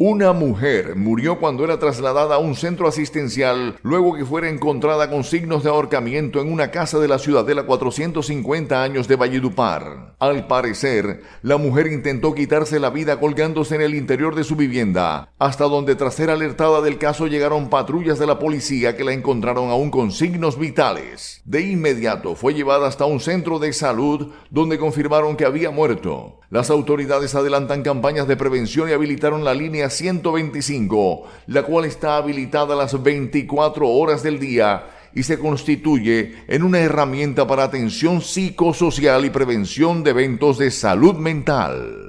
Una mujer murió cuando era trasladada a un centro asistencial luego que fuera encontrada con signos de ahorcamiento en una casa de la ciudadela 450 años de Valledupar. Al parecer, la mujer intentó quitarse la vida colgándose en el interior de su vivienda, hasta donde tras ser alertada del caso llegaron patrullas de la policía que la encontraron aún con signos vitales. De inmediato fue llevada hasta un centro de salud donde confirmaron que había muerto. Las autoridades adelantan campañas de prevención y habilitaron la línea 125, la cual está habilitada las 24 horas del día y se constituye en una herramienta para atención psicosocial y prevención de eventos de salud mental.